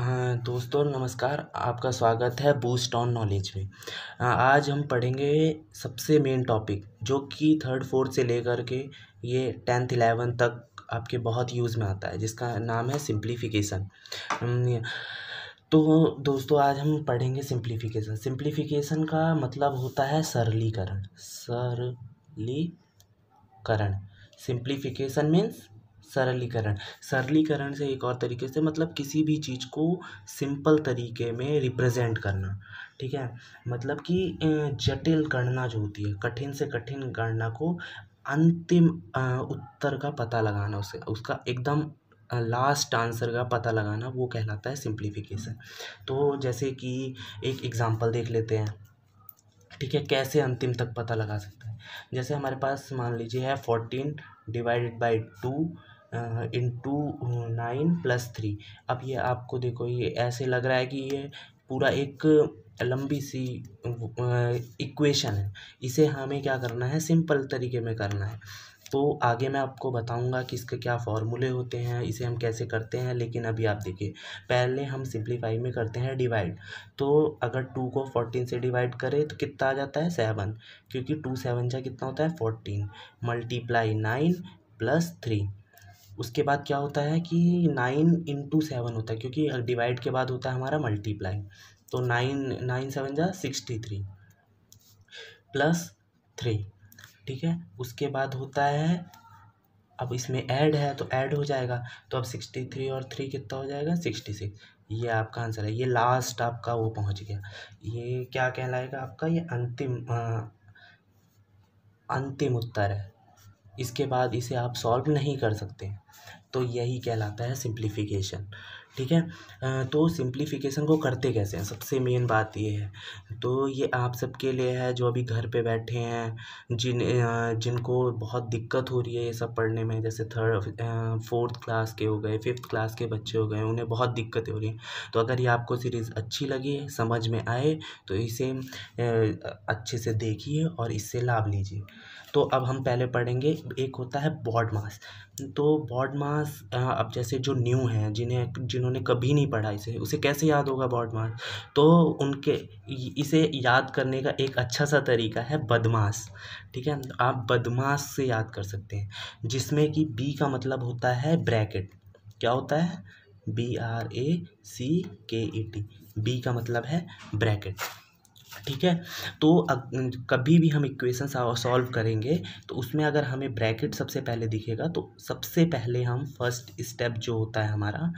हाँ दोस्तों नमस्कार आपका स्वागत है बूस्ट ऑन नॉलेज में आज हम पढ़ेंगे सबसे मेन टॉपिक जो कि थर्ड फोर्थ से लेकर के ये टेंथ इलेवन तक आपके बहुत यूज़ में आता है जिसका नाम है सिंप्लीफिकेशन तो दोस्तों आज हम पढ़ेंगे सिंप्लीफिकेशन सिंप्लीफिकेशन का मतलब होता है सरलीकरण सरलीकरण सिंप्लीफिकेशन मीन्स सरलीकरण सरलीकरण से एक और तरीके से मतलब किसी भी चीज़ को सिंपल तरीके में रिप्रेजेंट करना ठीक है मतलब कि जटिल गणना जो होती है कठिन से कठिन गणना को अंतिम उत्तर का पता लगाना उसे उसका एकदम लास्ट आंसर का पता लगाना वो कहलाता है सिंप्लीफिकेशन तो जैसे कि एक एग्ज़ाम्पल देख लेते हैं ठीक है कैसे अंतिम तक पता लगा सकते हैं जैसे हमारे पास मान लीजिए है fourteen divided by two into nine plus three अब ये आपको देखो ये ऐसे लग रहा है कि ये पूरा एक लंबी सी इक्वेशन है इसे हमें क्या करना है सिंपल तरीके में करना है तो आगे मैं आपको बताऊंगा कि इसके क्या फॉर्मूले होते हैं इसे हम कैसे करते हैं लेकिन अभी आप देखिए पहले हम सिंप्लीफाई में करते हैं डिवाइड तो अगर टू को फोर्टीन से डिवाइड करें तो कितना आ जाता है सेवन क्योंकि टू सेवन जहाँ कितना होता है fourteen multiply nine plus three उसके बाद क्या होता है कि नाइन इंटू सेवन होता है क्योंकि डिवाइड के बाद होता है हमारा मल्टीप्लाई तो नाइन नाइन सेवन जा सिक्सटी थ्री प्लस थ्री ठीक है उसके बाद होता है अब इसमें ऐड है तो ऐड हो जाएगा तो अब सिक्सटी थ्री और थ्री कितना हो जाएगा सिक्सटी सिक्स ये आपका आंसर है ये लास्ट आपका वो पहुंच गया ये क्या कहलाएगा आपका ये अंतिम आ, अंतिम उत्तर है इसके बाद इसे आप सॉल्व नहीं कर सकते तो यही कहलाता है सिंप्लीफिकेशन ठीक है तो सिंप्लीफिकेशन को करते कैसे हैं सबसे मेन बात ये है तो ये आप सबके लिए है जो अभी घर पे बैठे हैं जिन जिनको बहुत दिक्कत हो रही है ये सब पढ़ने में जैसे थर्ड फोर्थ क्लास के हो गए फिफ्थ क्लास के बच्चे हो गए उन्हें बहुत दिक्कतें हो रही हैं तो अगर ये आपको सीरीज़ अच्छी लगी समझ में आए तो इसे अच्छे से देखिए और इससे लाभ लीजिए तो अब हम पहले पढ़ेंगे एक होता है बॉड मास तो बॉड मास अब जैसे जो न्यू हैं जिन्हें जिन्होंने कभी नहीं पढ़ा इसे उसे कैसे याद होगा बॉड मास तो उनके इसे याद करने का एक अच्छा सा तरीका है बदमाश ठीक है आप बदमाश से याद कर सकते हैं जिसमें कि बी का मतलब होता है ब्रैकेट क्या होता है बी आर ए सी के ई टी बी का मतलब है ब्रैकेट ठीक है तो कभी भी हम इक्वेशन सॉल्व करेंगे तो उसमें अगर हमें ब्रैकेट सबसे पहले दिखेगा तो सबसे पहले हम फर्स्ट स्टेप जो होता है हमारा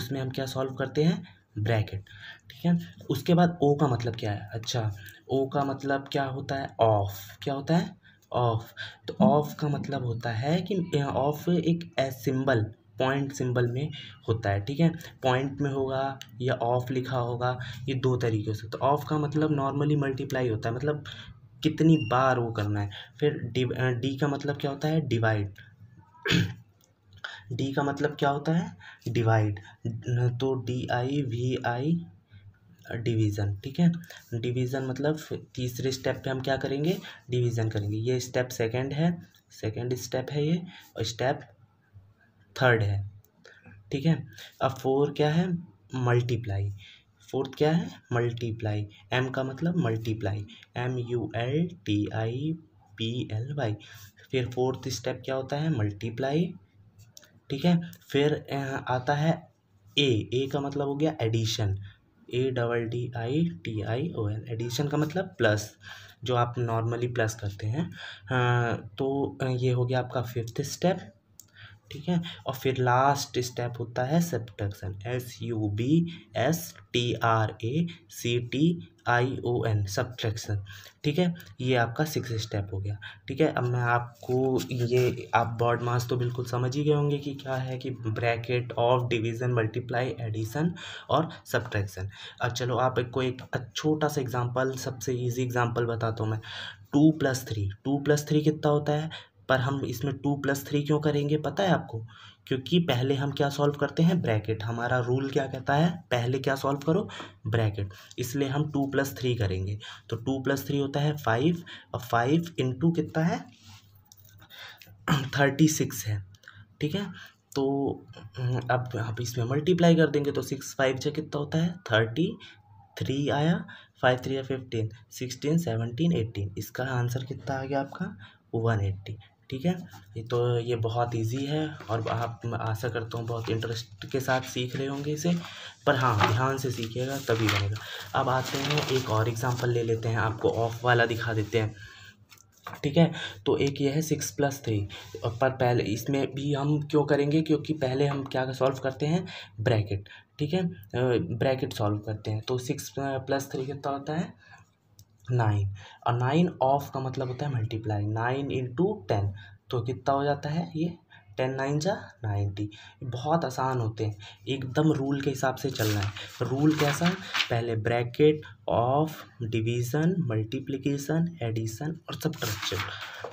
उसमें हम क्या सॉल्व करते हैं ब्रैकेट ठीक है उसके बाद ओ का मतलब क्या है अच्छा ओ का मतलब क्या होता है ऑफ क्या होता है ऑफ तो ऑफ का मतलब होता है कि ऑफ एक सिंबल पॉइंट सिंबल में होता है ठीक है पॉइंट में होगा या ऑफ लिखा होगा ये दो तरीके से तो ऑफ का मतलब नॉर्मली मल्टीप्लाई होता है मतलब कितनी बार वो करना है फिर डी का मतलब क्या होता है डिवाइड डी का मतलब क्या होता है डिवाइड तो D I V I division ठीक है डिवीज़न मतलब तीसरे स्टेप पे हम क्या करेंगे डिवीज़न करेंगे ये स्टेप सेकंड है सेकंड स्टेप है ये और स्टेप थर्ड है ठीक है अब फोर क्या है मल्टीप्लाई फोर्थ क्या है मल्टीप्लाई एम का मतलब multiply M U L T I P L Y फिर फोर्थ स्टेप क्या होता है मल्टीप्लाई ठीक है फिर आता है ए ए का मतलब हो गया addition A double D I T I O L addition का मतलब प्लस जो आप नॉर्मली प्लस करते हैं हाँ, तो ये हो गया आपका फिफ्थ स्टेप ठीक है और फिर लास्ट स्टेप होता है subtraction S U B S T R A C T I O N subtraction ठीक है ये आपका सिक्स स्टेप हो गया ठीक है अब मैं आपको ये आप बॉड मास तो बिल्कुल समझ ही गए होंगे कि क्या है कि bracket of division multiply addition और सब्ट्रैक्शन अब चलो आप एक को एक छोटा सा एग्जांपल सबसे इजी एग्जांपल बताता हूँ मैं two plus three two plus three कितना होता है पर हम इसमें टू प्लस थ्री क्यों करेंगे पता है आपको क्योंकि पहले हम क्या सॉल्व करते हैं ब्रैकेट हमारा रूल क्या कहता है पहले क्या सॉल्व करो ब्रैकेट इसलिए हम टू प्लस थ्री करेंगे तो टू प्लस थ्री होता है फाइव और फाइव इंटू कितना है थर्टी सिक्स है ठीक है तो अब आप इसमें मल्टीप्लाई कर देंगे तो सिक्स फाइव से कितना होता है थर्टी थ्री आया फाइव थ्री या फिफ्टीन सिक्सटीन सेवनटीन एटीन इसका आंसर कितना आ गया आपका वन एट्टी ठीक है ये तो ये बहुत इजी है और आप मैं आशा करता हूँ बहुत इंटरेस्ट के साथ सीख रहे होंगे इसे पर हाँ ध्यान से सीखिएगा तभी बनेगा अब आते हैं एक और एग्ज़ाम्पल ले लेते हैं आपको ऑफ वाला दिखा देते हैं ठीक है तो एक ये है सिक्स प्लस थ्री पर पहले इसमें भी हम क्यों करेंगे क्योंकि पहले हम क्या सॉल्व करते हैं ब्रैकेट ठीक है ब्रैकेट सॉल्व करते हैं तो सिक्स प्लस थ्री कितना होता है नाइन और नाइन ऑफ का मतलब होता है मल्टीप्लाई नाइन इंटू टेन तो कितना हो जाता है ये टेन नाइन जा नाइन्टी बहुत आसान होते हैं एकदम रूल के हिसाब से चलना है रूल कैसा है पहले bracket of division multiplication addition और सब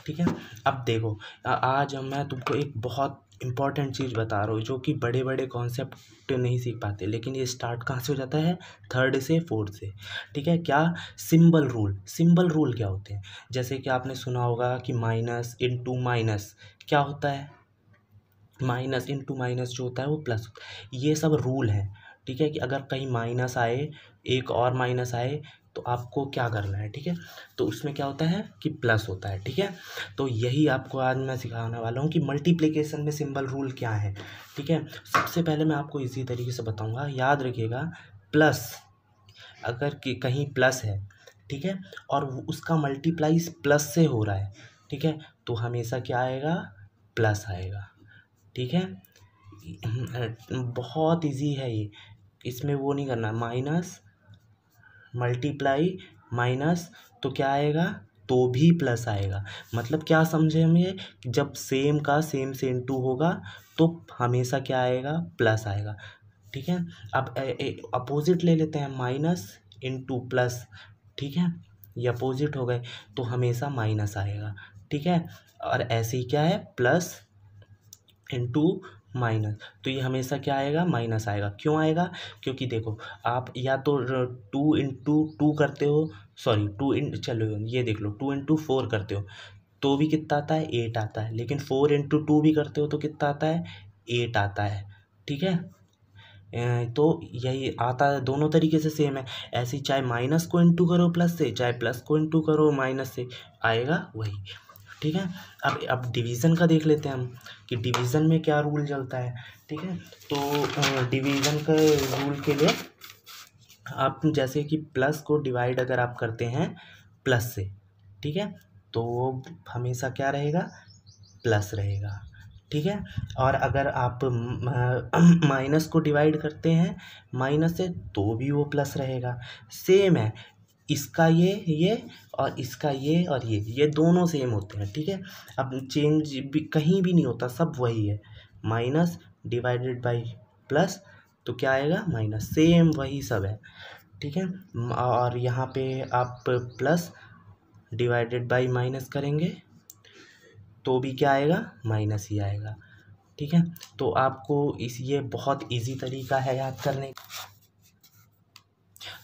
ठीक है अब देखो आज मैं तुमको एक बहुत इम्पॉर्टेंट चीज़ बता रहा हूँ जो कि बड़े बड़े कॉन्सेप्ट नहीं सीख पाते लेकिन ये स्टार्ट कहाँ से हो जाता है थर्ड से फोर्थ से ठीक है क्या सिंबल रूल सिंबल रूल क्या होते हैं जैसे कि आपने सुना होगा कि माइनस टू माइनस क्या होता है माइनस टू माइनस जो होता है वो प्लस होता है ये सब रूल हैं ठीक है कि अगर कहीं माइनस आए एक और माइनस आए तो आपको क्या करना है ठीक है तो उसमें क्या होता है कि प्लस होता है ठीक है तो यही आपको आज मैं सिखाने वाला हूँ कि मल्टीप्लीकेशन में सिंबल रूल क्या है ठीक है सबसे पहले मैं आपको इसी तरीके से बताऊँगा याद रखिएगा प्लस अगर कि कहीं प्लस है ठीक है और उसका मल्टीप्लाई प्लस से हो रहा है ठीक है तो हमेशा क्या आएगा प्लस आएगा ठीक है बहुत इजी है ये इसमें वो नहीं करना माइनस मल्टीप्लाई माइनस तो क्या आएगा तो भी प्लस आएगा मतलब क्या समझे हम ये जब सेम का सेम से टू होगा तो हमेशा क्या आएगा प्लस आएगा ठीक है अब अपोजिट ले लेते हैं माइनस टू प्लस ठीक है ये अपोजिट हो गए तो हमेशा माइनस आएगा ठीक है और ऐसे ही क्या है प्लस इंटू माइनस तो ये हमेशा क्या आएगा माइनस आएगा क्यों आएगा क्योंकि देखो आप या तो टू इंटू टू करते हो सॉरी टू इन चलो ये देख लो टू इंटू फोर करते हो तो भी कितना आता है एट आता है लेकिन फोर इंटू टू भी करते हो तो कितना आता है एट आता है ठीक है तो यही आता है दोनों तरीके से सेम है ऐसे चाहे माइनस को इंटू करो प्लस से चाहे प्लस को इंटू करो माइनस से आएगा वही ठीक है अब अब डिवीज़न का देख लेते हैं हम कि डिवीज़न में क्या रूल चलता है ठीक है तो डिवीज़न के रूल के लिए आप जैसे कि प्लस को डिवाइड अगर आप करते हैं प्लस से ठीक है तो वो हमेशा क्या रहेगा प्लस रहेगा ठीक है और अगर आप माइनस को डिवाइड करते हैं माइनस से तो भी वो प्लस रहेगा सेम है इसका ये ये और इसका ये और ये ये दोनों सेम होते हैं ठीक है अब चेंज भी कहीं भी नहीं होता सब वही है माइनस डिवाइडेड बाई प्लस तो क्या आएगा माइनस सेम वही सब है ठीक है और यहाँ पे आप प्लस डिवाइडेड बाई माइनस करेंगे तो भी क्या आएगा माइनस ही आएगा ठीक है तो आपको इस ये बहुत इजी तरीका है याद करने का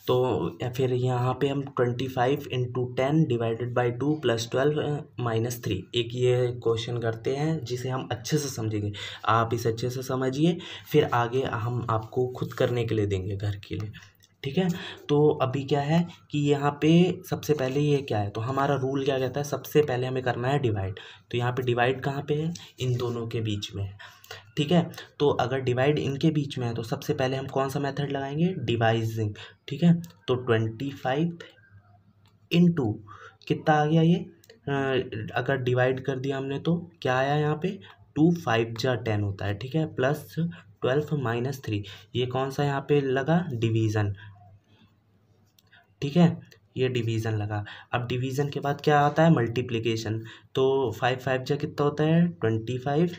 तो फिर यहाँ पे हम twenty five into ten divided by two plus twelve minus three एक ये क्वेश्चन करते हैं जिसे हम अच्छे से समझेंगे आप इसे अच्छे से समझिए फिर आगे हम आपको खुद करने के लिए देंगे घर के लिए ठीक है तो अभी क्या है कि यहाँ पे सबसे पहले ये क्या है तो हमारा रूल क्या कहता है सबसे पहले हमें करना है डिवाइड तो यहाँ पे डिवाइड कहाँ पे है इन दोनों के बीच में है ठीक है तो अगर डिवाइड इनके बीच में है तो सबसे पहले हम कौन सा मेथड लगाएंगे डिवाइजिंग ठीक है तो ट्वेंटी फाइव इन टू कितना आ गया ये अगर डिवाइड कर दिया हमने तो क्या आया यहाँ पे टू फाइव जा टेन होता है ठीक है प्लस ट्वेल्व माइनस थ्री ये कौन सा यहाँ पे लगा डिवीज़न ठीक है ये डिवीज़न लगा अब डिवीज़न के बाद क्या आता है मल्टीप्लिकेशन तो फाइव फाइव जा कितना होता है ट्वेंटी फाइव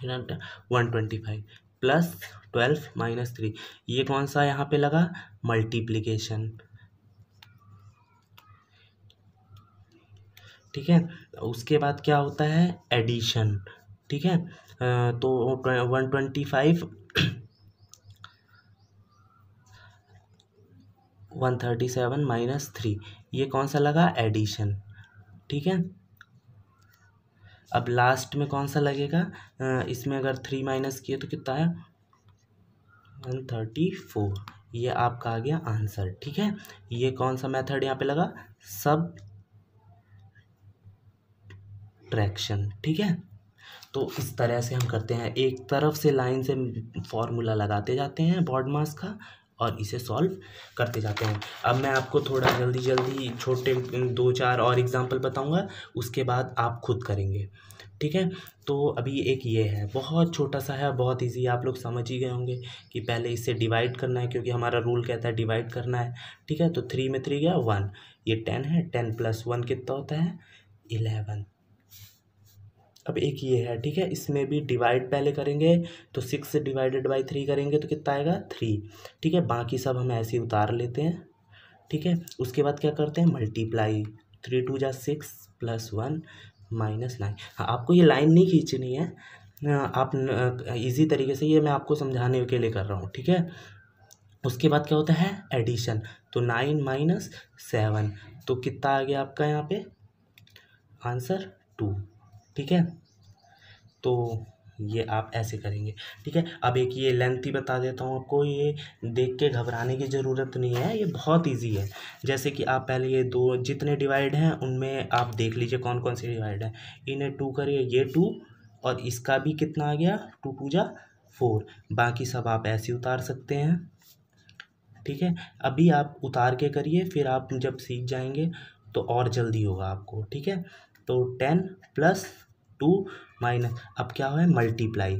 फिर one twenty five plus twelve minus three ये कौन सा यहाँ पे लगा मल्टीप्लिकेशन ठीक है उसके बाद क्या होता है एडिशन ठीक है तो one twenty five one thirty seven minus three ये कौन सा लगा एडिशन ठीक है अब लास्ट में कौन सा लगेगा इसमें अगर थ्री माइनस किए तो कितना है वन थर्टी फोर ये आपका आ गया आंसर ठीक है ये कौन सा मेथड यहाँ पे लगा सब ट्रैक्शन ठीक है तो इस तरह से हम करते हैं एक तरफ से लाइन से फॉर्मूला लगाते जाते हैं बॉड मास का और इसे सॉल्व करते जाते हैं अब मैं आपको थोड़ा जल्दी जल्दी छोटे दो चार और एग्ज़ाम्पल बताऊंगा उसके बाद आप खुद करेंगे ठीक है तो अभी एक ये है बहुत छोटा सा है बहुत इजी आप लोग समझ ही गए होंगे कि पहले इसे डिवाइड करना है क्योंकि हमारा रूल कहता है डिवाइड करना है ठीक है तो थ्री में थ्री गया वन ये टेन है टेन प्लस वन कितना होता है इलेवन अब एक ये है ठीक है इसमें भी डिवाइड पहले करेंगे तो सिक्स डिवाइडेड बाई थ्री करेंगे तो कितना आएगा थ्री ठीक है बाकी सब हम ऐसे ही उतार लेते हैं ठीक है उसके बाद क्या करते हैं मल्टीप्लाई थ्री टू जा six plus one minus nine हाँ आपको ये लाइन नहीं खींचनी है आप इजी तरीके से ये मैं आपको समझाने के लिए कर रहा हूँ ठीक है उसके बाद क्या होता है एडिशन तो नाइन माइनस सेवन तो कितना आ गया आपका यहाँ पे आंसर टू ठीक है तो ये आप ऐसे करेंगे ठीक है अब एक ये लेंथ ही बता देता हूँ आपको ये देख के घबराने की ज़रूरत नहीं है ये बहुत इजी है जैसे कि आप पहले ये दो जितने डिवाइड हैं उनमें आप देख लीजिए कौन कौन से डिवाइड हैं इन्हें टू करिए ये टू और इसका भी कितना आ गया टू टू जा फोर बाकी सब आप ऐसे उतार सकते हैं ठीक है अभी आप उतार के करिए फिर आप जब सीख जाएंगे तो और जल्दी होगा आपको ठीक है तो टेन प्लस टू माइनस अब क्या हुआ है मल्टीप्लाई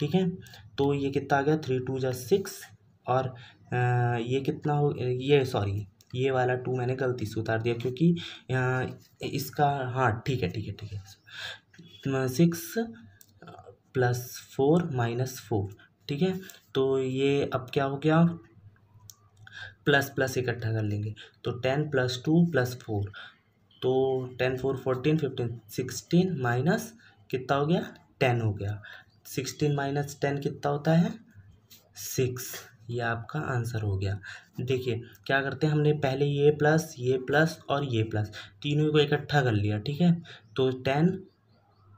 ठीक है तो ये कितना आ गया थ्री टू जै सिक्स और आ, ये कितना हो ये सॉरी ये वाला टू मैंने गलती से उतार दिया क्योंकि इसका हाँ ठीक है ठीक है ठीक है six plus four minus four ठीक है तो ये अब क्या हो गया प्लस प्लस इकट्ठा कर लेंगे तो ten plus two plus four तो ten four fourteen fifteen sixteen minus कितना हो गया टेन हो गया सिक्सटीन माइनस टेन कितना होता है सिक्स ये आपका आंसर हो गया देखिए क्या करते हैं हमने पहले ये प्लस ये प्लस और ये प्लस तीनों को इकट्ठा कर लिया ठीक है तो ten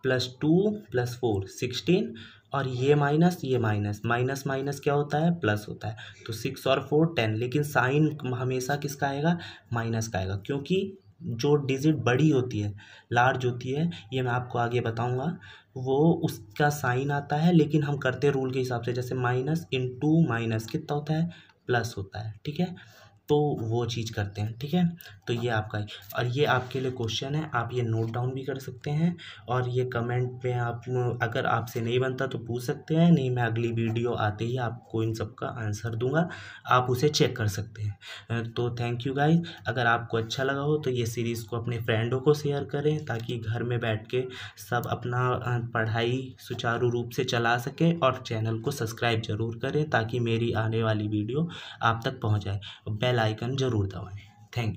plus two plus four sixteen और ये माइनस ये माइनस माइनस माइनस क्या होता है प्लस होता है तो सिक्स और फोर टेन लेकिन साइन हमेशा किसका आएगा माइनस का आएगा क्योंकि जो डिजिट बड़ी होती है लार्ज होती है ये मैं आपको आगे बताऊँगा वो उसका साइन आता है लेकिन हम करते रूल के हिसाब से जैसे माइनस इन माइनस कितना होता है प्लस होता है ठीक है तो वो चीज़ करते हैं ठीक है तो ये आपका है और ये आपके लिए क्वेश्चन है आप ये नोट डाउन भी कर सकते हैं और ये कमेंट में आप अगर आपसे नहीं बनता तो पूछ सकते हैं नहीं मैं अगली वीडियो आते ही आपको इन सब का आंसर दूंगा आप उसे चेक कर सकते हैं तो थैंक यू गाइज अगर आपको अच्छा लगा हो तो ये सीरीज़ को अपने फ्रेंडों को शेयर करें ताकि घर में बैठ के सब अपना पढ़ाई सुचारू रूप से चला सकें और चैनल को सब्सक्राइब ज़रूर करें ताकि मेरी आने वाली वीडियो आप तक पहुँच जाए बेल बेल आइकन ज़रूर दबाएँ थैंक यू